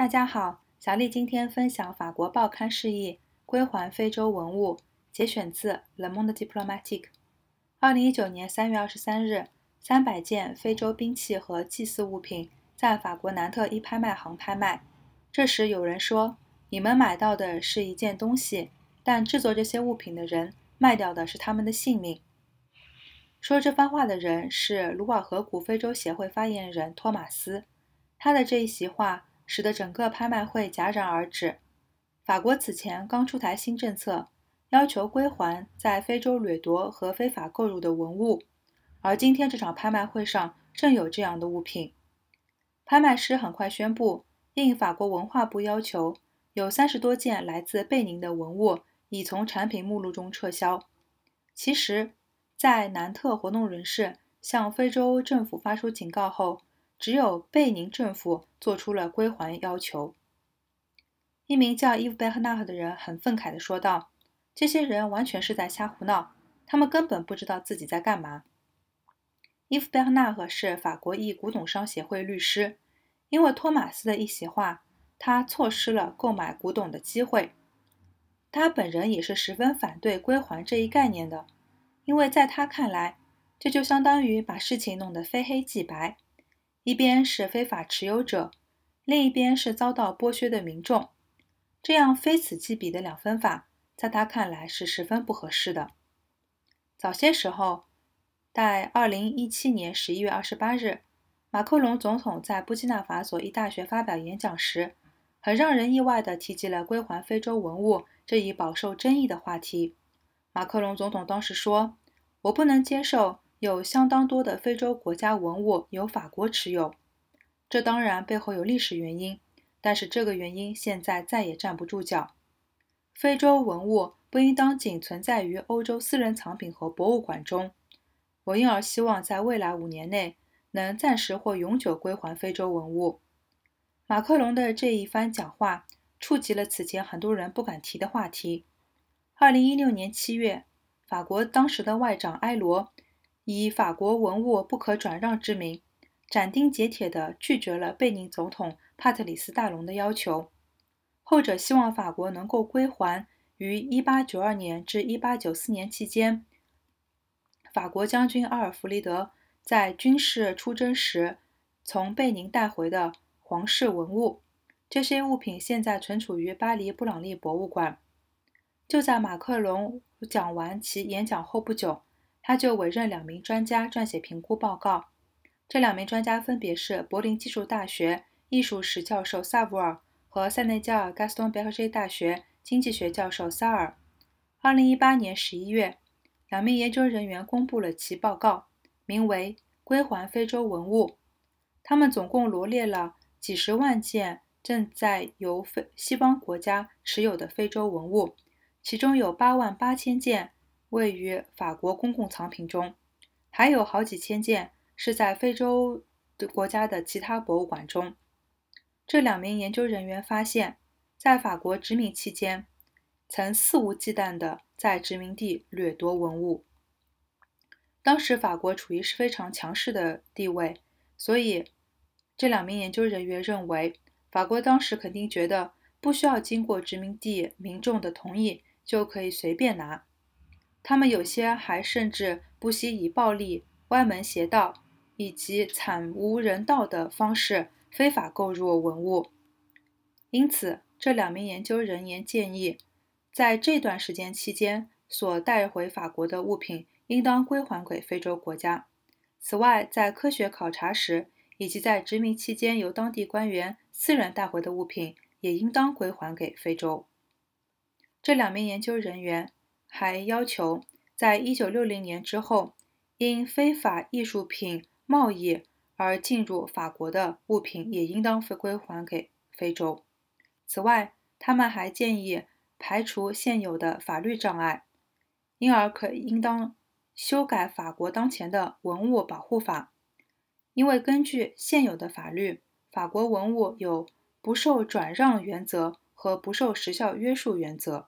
大家好，小丽今天分享法国报刊示意归还非洲文物，节选自《Le Monde Diplomatique》，二零一九年三月二十三日，三百件非洲兵器和祭祀物品在法国南特一拍卖行拍卖。这时有人说：“你们买到的是一件东西，但制作这些物品的人卖掉的是他们的性命。”说这番话的人是卢瓦河谷非洲协会发言人托马斯，他的这一席话。使得整个拍卖会戛然而止。法国此前刚出台新政策，要求归还在非洲掠夺和非法购入的文物，而今天这场拍卖会上正有这样的物品。拍卖师很快宣布，应法国文化部要求，有三十多件来自贝宁的文物已从产品目录中撤销。其实，在南特活动人士向非洲政府发出警告后，只有贝宁政府做出了归还要求。一名叫伊夫·贝 b 纳赫的人很愤慨地说道：“这些人完全是在瞎胡闹，他们根本不知道自己在干嘛。”伊夫·贝 b 纳赫是法国一古董商协会律师，因为托马斯的一席话，他错失了购买古董的机会。他本人也是十分反对归还这一概念的，因为在他看来，这就相当于把事情弄得非黑即白。一边是非法持有者，另一边是遭到剥削的民众，这样非此即彼的两分法，在他看来是十分不合适的。早些时候，在二零一七年十一月二十八日，马克龙总统在布基纳法索一大学发表演讲时，很让人意外地提及了归还非洲文物这一饱受争议的话题。马克龙总统当时说：“我不能接受。”有相当多的非洲国家文物由法国持有，这当然背后有历史原因，但是这个原因现在再也站不住脚。非洲文物不应当仅存在于欧洲私人藏品和博物馆中，我因而希望在未来五年内能暂时或永久归还非洲文物。马克龙的这一番讲话触及了此前很多人不敢提的话题。二零一六年七月，法国当时的外长埃罗。以法国文物不可转让之名，斩钉截铁地拒绝了贝宁总统帕特里斯·大龙的要求。后者希望法国能够归还于1892年至1894年期间，法国将军阿尔弗雷德在军事出征时从贝宁带回的皇室文物。这些物品现在存储于巴黎布朗利博物馆。就在马克龙讲完其演讲后不久。他就委任两名专家撰写评估报告，这两名专家分别是柏林技术大学艺术史教授萨布尔和塞内加尔 Gaston 斯 e r 克 e 大学经济学教授萨尔。二零一八年十一月，两名研究人员公布了其报告，名为《归还非洲文物》。他们总共罗列了几十万件正在由非西方国家持有的非洲文物，其中有八万八千件。位于法国公共藏品中，还有好几千件是在非洲的国家的其他博物馆中。这两名研究人员发现，在法国殖民期间，曾肆无忌惮地在殖民地掠夺文物。当时法国处于是非常强势的地位，所以这两名研究人员认为，法国当时肯定觉得不需要经过殖民地民众的同意就可以随便拿。他们有些还甚至不惜以暴力、歪门邪道以及惨无人道的方式非法购入文物。因此，这两名研究人员建议，在这段时间期间所带回法国的物品应当归还给非洲国家。此外，在科学考察时以及在殖民期间由当地官员私人带回的物品也应当归还给非洲。这两名研究人员。还要求，在一九六零年之后，因非法艺术品贸易而进入法国的物品也应当归还给非洲。此外，他们还建议排除现有的法律障碍，因而可应当修改法国当前的文物保护法，因为根据现有的法律，法国文物有不受转让原则和不受时效约束原则。